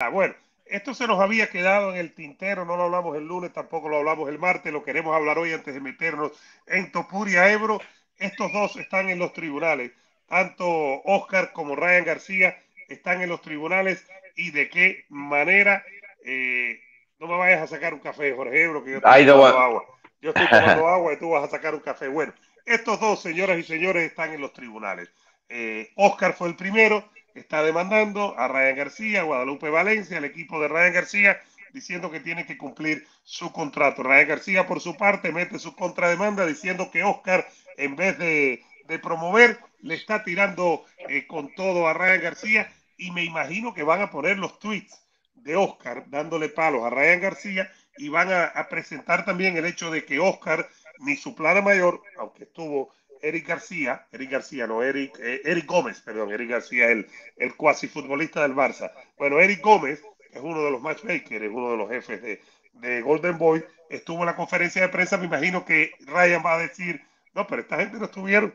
Ah, bueno, esto se nos había quedado en el tintero, no lo hablamos el lunes, tampoco lo hablamos el martes, lo queremos hablar hoy antes de meternos en Topuria Ebro. Estos dos están en los tribunales, tanto Oscar como Ryan García están en los tribunales y de qué manera. Eh, no me vayas a sacar un café, Jorge Ebro, que yo agua. Yo estoy tomando agua y tú vas a sacar un café. Bueno, estos dos, señoras y señores, están en los tribunales. Oscar eh, fue el primero, está demandando a Ryan García, Guadalupe Valencia, el equipo de Ryan García, diciendo que tiene que cumplir su contrato. Ryan García, por su parte, mete su contrademanda diciendo que Oscar, en vez de, promover, le está tirando eh, con todo a Ryan García y me imagino que van a poner los tweets de Oscar dándole palos a Ryan García y van a presentar también el hecho de que Oscar ni su plana mayor, aunque estuvo Eric García, Eric García, no, Eric, eh, Eric Gómez, perdón, Eric García, el, el cuasi futbolista del Barça. Bueno, Eric Gómez es uno de los matchmakers, es uno de los jefes de, Golden Boy, estuvo en la conferencia de prensa, me imagino que Ryan va a decir, no, pero esta gente no estuvieron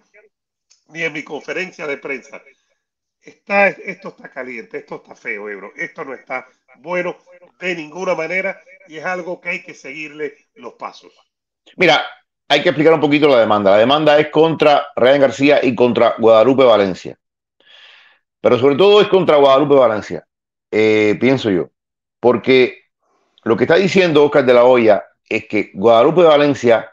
ni en mi conferencia de prensa. Está, esto está caliente, esto está feo, Ebro, esto no está bueno de ninguna manera y es algo que hay que seguirle los pasos. Mira, hay que explicar un poquito la demanda. La demanda es contra Ryan García y contra Guadalupe Valencia. Pero sobre todo es contra Guadalupe Valencia, eh, pienso yo. Porque lo que está diciendo Oscar de la Hoya es que Guadalupe Valencia,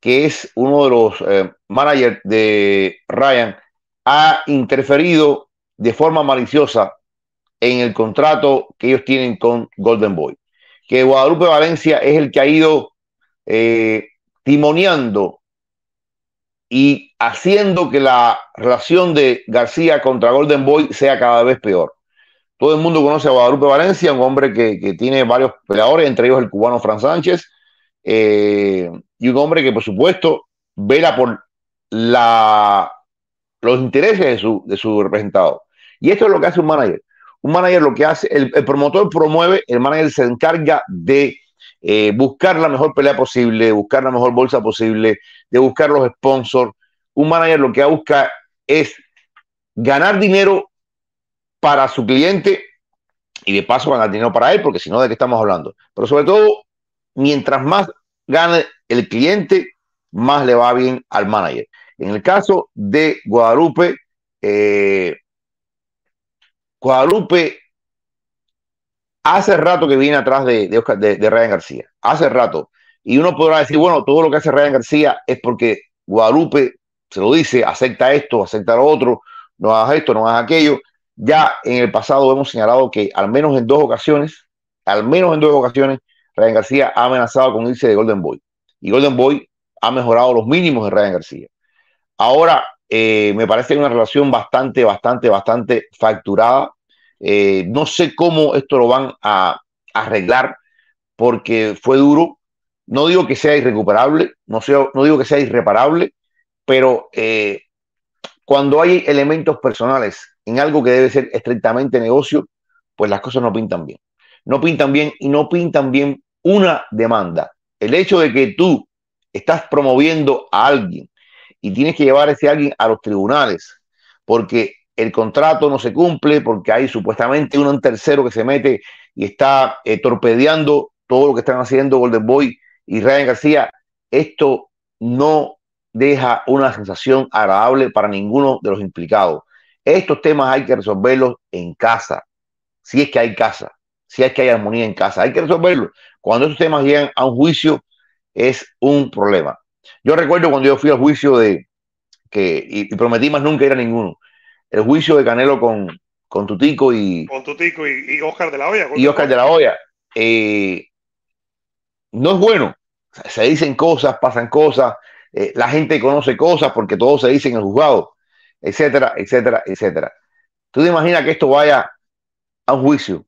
que es uno de los eh, managers de Ryan, ha interferido de forma maliciosa en el contrato que ellos tienen con Golden Boy. Que Guadalupe Valencia es el que ha ido eh, timoneando y haciendo que la relación de García contra Golden Boy sea cada vez peor. Todo el mundo conoce a Guadalupe Valencia, un hombre que, tiene varios peleadores, entre ellos el cubano Fran Sánchez, eh, y un hombre que por supuesto vela por los intereses de su, representado. Y esto es lo que hace un manager. Un manager lo que hace, el promotor promueve, el manager se encarga de eh, buscar la mejor pelea posible, buscar la mejor bolsa posible, de buscar los sponsors. Un manager lo que busca es ganar dinero para su cliente y de paso ganar dinero para él, porque si no, ¿de qué estamos hablando? Pero sobre todo, mientras más gane el cliente, más le va bien al manager. En el caso de Guadalupe, eh, Guadalupe Hace rato que viene atrás de, de, Ryan García, hace rato. Y uno podrá decir, bueno, todo lo que hace Ryan García es porque Guadalupe se lo dice, acepta esto, acepta lo otro, no hagas esto, no hagas aquello. Ya en el pasado hemos señalado que al menos en dos ocasiones, al menos en dos ocasiones, Ryan García ha amenazado con irse de Golden Boy. Y Golden Boy ha mejorado los mínimos de Ryan García. Ahora, eh, me parece una relación bastante, bastante, bastante facturada eh, no sé cómo esto lo van a, arreglar porque fue duro. No digo que sea irrecuperable, no, no digo que sea irreparable, pero eh, cuando hay elementos personales en algo que debe ser estrictamente negocio, pues las cosas no pintan bien. No pintan bien y no pintan bien una demanda. El hecho de que tú estás promoviendo a alguien y tienes que llevar a ese alguien a los tribunales, porque el contrato no se cumple porque hay supuestamente un tercero que se mete y está eh, torpedeando todo lo que están haciendo Golden Boy y Ryan García. Esto no deja una sensación agradable para ninguno de los implicados. Estos temas hay que resolverlos en casa, si es que hay casa, si es que hay armonía en casa, hay que resolverlos. Cuando esos temas llegan a un juicio, es un problema. Yo recuerdo cuando yo fui al juicio de que y, y prometí más nunca ir a ninguno el juicio de Canelo con, con Tutico y. Con Tutico y, Oscar de la Hoya. Y Oscar de la Hoya. Eh, no es bueno. Se dicen cosas, pasan cosas, eh, la gente conoce cosas porque todo se dice en el juzgado, etcétera, etcétera, etcétera. ¿Tú te imaginas que esto vaya a un juicio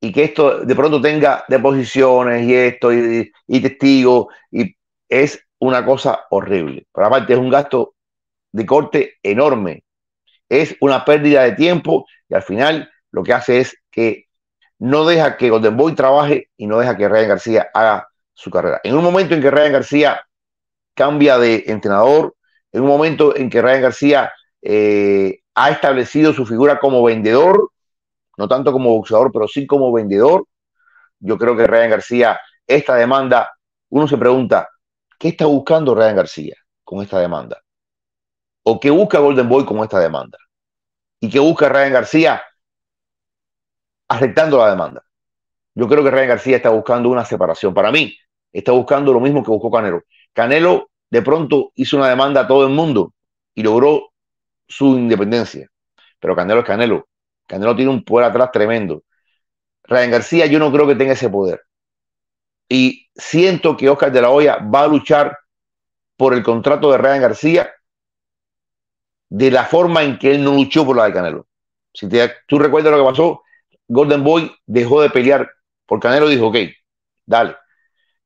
y que esto de pronto tenga deposiciones y esto y, y testigos y es una cosa horrible. Pero aparte es un gasto de corte enorme es una pérdida de tiempo y al final lo que hace es que no deja que Golden Boy trabaje y no deja que Ryan García haga su carrera. En un momento en que Ryan García cambia de entrenador, en un momento en que Ryan García eh, ha establecido su figura como vendedor, no tanto como boxeador, pero sí como vendedor, yo creo que Ryan García, esta demanda, uno se pregunta, ¿qué está buscando Ryan García con esta demanda? o qué busca Golden Boy con esta demanda? ¿Y qué busca Ryan García aceptando la demanda? Yo creo que Ryan García está buscando una separación. Para mí, está buscando lo mismo que buscó Canelo. Canelo de pronto hizo una demanda a todo el mundo y logró su independencia. Pero Canelo es Canelo. Canelo tiene un poder atrás tremendo. Ryan García yo no creo que tenga ese poder. Y siento que Oscar de la Hoya va a luchar por el contrato de Ryan García de la forma en que él no luchó por la de Canelo. Si te, tú recuerdas lo que pasó, Golden Boy dejó de pelear por Canelo, y dijo, ok, dale.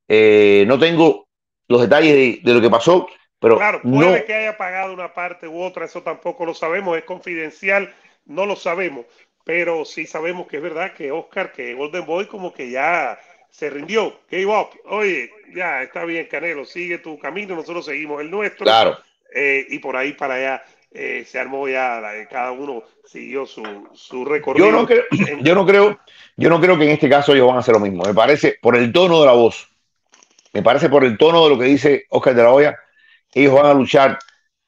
Eh, no tengo los detalles de, lo que pasó, pero... Claro, puede que haya pagado una parte u otra, eso tampoco lo sabemos, es confidencial, no lo sabemos, pero sí sabemos que es verdad que Oscar, que Golden Boy como que ya se rindió, gave up, oye, ya está bien Canelo, sigue tu camino, nosotros seguimos el nuestro. Claro. Eh, y por ahí para allá. Eh, se armó ya, cada uno siguió su, su recorrido. Yo no, creo, yo, no creo, que en este caso ellos van a hacer lo mismo. Me parece, por el tono de la voz, me parece por el tono de lo que dice Oscar de la Hoya, ellos van a luchar,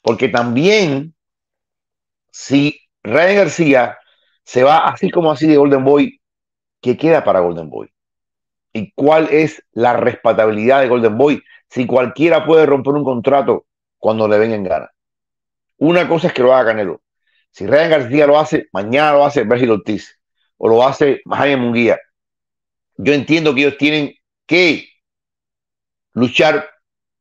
porque también si Ryan García se va así como así de Golden Boy, ¿qué queda para Golden Boy? ¿Y cuál es la respetabilidad de Golden Boy si cualquiera puede romper un contrato cuando le vengan ganas? Una cosa es que lo haga Canelo. Si Ryan García lo hace, mañana lo hace Virgil Ortiz o lo hace Jaime Munguía. Yo entiendo que ellos tienen que luchar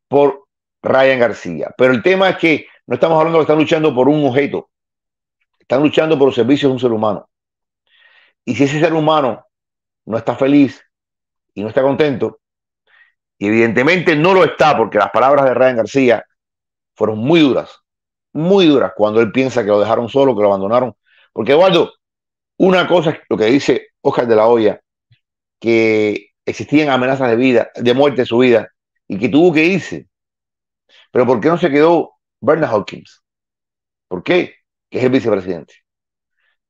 por Ryan García. Pero el tema es que no estamos hablando de que están luchando por un objeto. Están luchando por los servicios de un ser humano. Y si ese ser humano no está feliz y no está contento, evidentemente no lo está porque las palabras de Ryan García fueron muy duras, muy duras cuando él piensa que lo dejaron solo, que lo abandonaron. Porque Eduardo, una cosa es lo que dice Oscar de la Hoya, que existían amenazas de vida, de muerte en su vida, y que tuvo que irse. Pero ¿por qué no se quedó Bernard Hawkins? ¿Por qué? Que es el vicepresidente.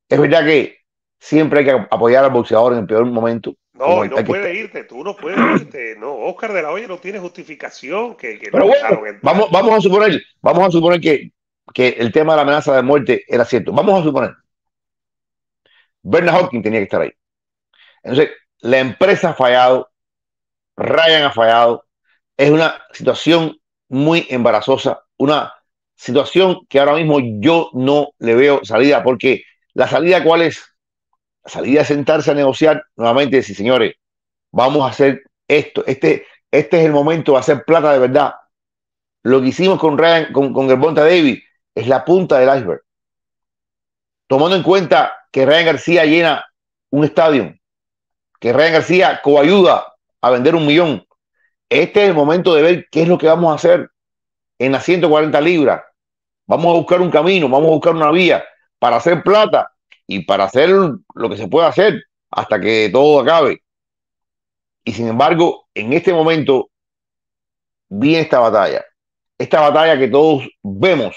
Es verdad que siempre hay que apoyar al boxeador en el peor momento. No, no puede irte, tú no puedes irte. No, Oscar de la Hoya no tiene justificación. Que, Pero bueno, vamos, vamos a suponer, vamos a suponer que, que el tema de la amenaza de muerte era cierto. Vamos a suponer. Bernard Hawking tenía que estar ahí. Entonces, la empresa ha fallado, Ryan ha fallado, es una situación muy embarazosa, una situación que ahora mismo yo no le veo salida, porque la salida cuál es? La salida es sentarse a negociar nuevamente y decir, señores, vamos a hacer esto, este, este es el momento de hacer plata de verdad. Lo que hicimos con Ryan, con, con Bonta David, es la punta del iceberg. Tomando en cuenta que Ryan García llena un estadio, que Ryan García coayuda a vender un millón. Este es el momento de ver qué es lo que vamos a hacer en las 140 libras. Vamos a buscar un camino, vamos a buscar una vía para hacer plata y para hacer lo que se pueda hacer hasta que todo acabe. Y sin embargo, en este momento vi esta batalla, esta batalla que todos vemos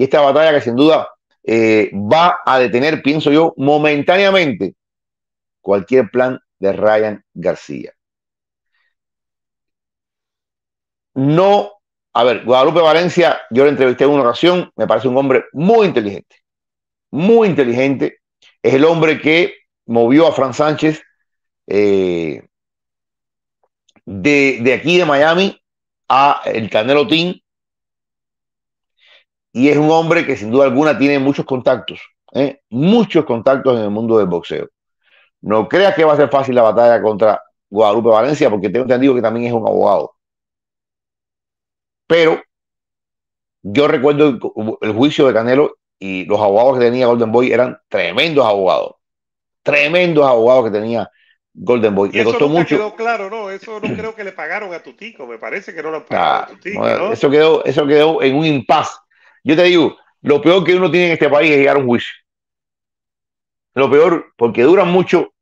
y esta batalla que sin duda eh, va a detener, pienso yo, momentáneamente cualquier plan de Ryan García. No, a ver, Guadalupe Valencia, yo lo entrevisté en una ocasión, me parece un hombre muy inteligente, muy inteligente, es el hombre que movió a Fran Sánchez eh, de, de, aquí de Miami a el Canelo Team y es un hombre que sin duda alguna tiene muchos contactos, ¿eh? muchos contactos en el mundo del boxeo. No creas que va a ser fácil la batalla contra Guadalupe Valencia, porque tengo entendido que también es un abogado. Pero yo recuerdo el, juicio de Canelo y los abogados que tenía Golden Boy eran tremendos abogados. Tremendos abogados que tenía Golden Boy. Y le costó mucho. Quedó claro, ¿no? Eso no creo que le pagaron a Tutico. Me parece que no lo pagaron a ah, Tutico. Eso, quedó, eso quedó en un impasse yo te digo, lo peor que uno tiene en este país es llegar a un juicio. Lo peor, porque dura mucho,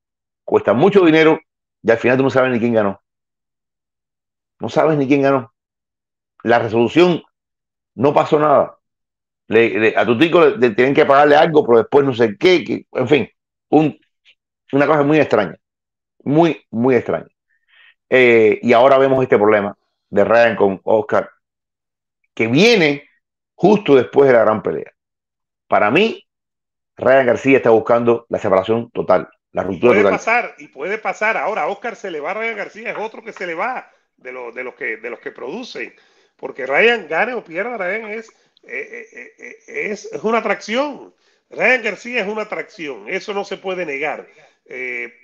cuesta mucho dinero y al final tú no sabes ni quién ganó. No sabes ni quién ganó. La resolución no pasó nada. a tu tico le, tienen que pagarle algo, pero después no sé qué. en fin, una cosa muy extraña. Muy, muy extraña. Eh, y ahora vemos este problema de Ryan con Oscar, que viene justo después de la gran pelea. Para mí, Ryan García está buscando la separación total, la ruptura total. puede pasar, y puede pasar. Ahora, Oscar se le va a Ryan García, es otro que se le va de, de, los, que, de los que producen. Porque Ryan gane o pierda, Ryan es, eh, eh, eh, es, es, una atracción. Ryan García es una atracción, eso no se puede negar.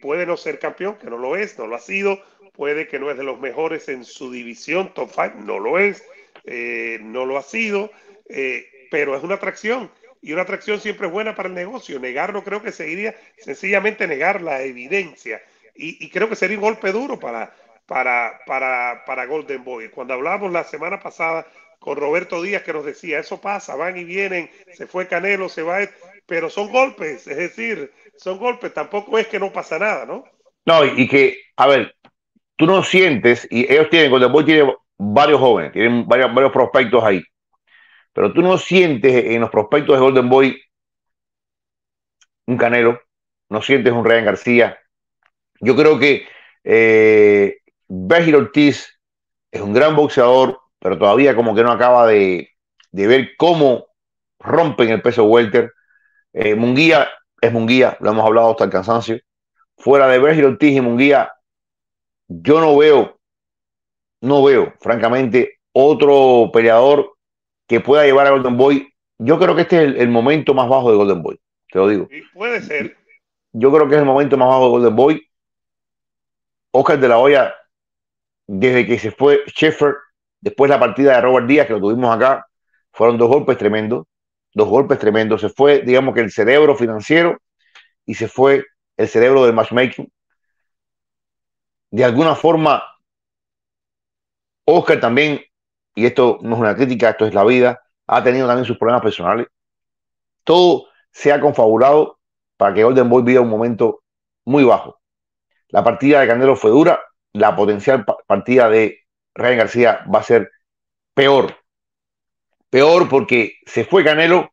puede no ser campeón, que no lo es, no lo ha sido. Puede que no es de los mejores en su división, top 5, no lo es, no lo ha sido. Eh, pero es una atracción y una atracción siempre es buena para el negocio. Negarlo creo que sería sencillamente negar la evidencia y, creo que sería un golpe duro para, para, para, Golden Boy. Cuando hablamos la semana pasada con Roberto Díaz que nos decía, eso pasa, van y vienen, se fue Canelo, se va, pero son golpes, es decir, son golpes, tampoco es que no pasa nada, ¿no? No, y que, a ver, tú no sientes, y ellos tienen, Golden Boy tiene varios jóvenes, tienen varios, varios prospectos ahí. Pero tú no sientes en los prospectos de Golden Boy un Canelo, no sientes un Ryan García. Yo creo que eh, Virgil Ortiz es un gran boxeador, pero todavía como que no acaba de, ver cómo rompen el peso welter. Eh, Munguía es Munguía, lo hemos hablado hasta el cansancio. Fuera de Virgil Ortiz y Munguía, yo no veo, no veo, francamente, otro peleador que pueda llevar a Golden Boy. Yo creo que este es el, momento más bajo de Golden Boy, te lo digo. puede ser. Yo creo que es el momento más bajo de Golden Boy. Oscar de la Hoya, desde que se fue Sheffer, después la partida de Robert Díaz, que lo tuvimos acá, fueron dos golpes tremendos, dos golpes tremendos. Se fue, digamos que el cerebro financiero y se fue el cerebro del matchmaking. De alguna forma, Oscar también y esto no es una crítica, esto es la vida, ha tenido también sus problemas personales. Todo se ha confabulado para que Golden Boy viva un momento muy bajo. La partida de Canelo fue dura, la potencial partida de Ryan García va a ser peor. Peor porque se fue Canelo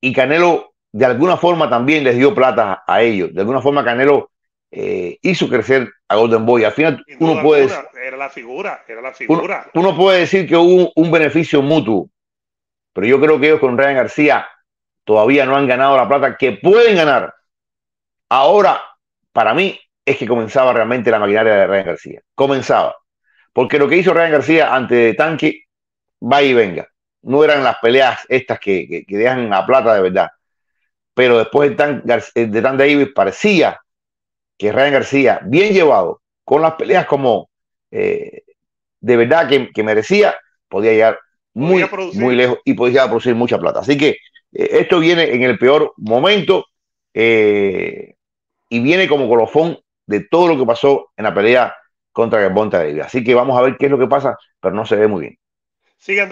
y Canelo de alguna forma también les dio plata a ellos. De alguna forma Canelo eh, hizo crecer a Golden Boy. Al final uno puede, la figura, era la figura. Uno, puede decir que hubo un, beneficio mutuo, pero yo creo que ellos con Ryan García todavía no han ganado la plata que pueden ganar. Ahora, para mí, es que comenzaba realmente la maquinaria de Ryan García. Comenzaba. Porque lo que hizo Ryan García ante Tanque, va y venga. No eran las peleas estas que, dejan la plata de verdad. Pero después de Tan, eh, de Tan Davis parecía que Ryan García, bien llevado, con las peleas como, eh, de verdad que, merecía, podía llegar muy, muy lejos y podía producir mucha plata. Así que eh, esto viene en el peor momento eh, y viene como colofón de todo lo que pasó en la pelea contra el de Así que vamos a ver qué es lo que pasa, pero no se ve muy bien.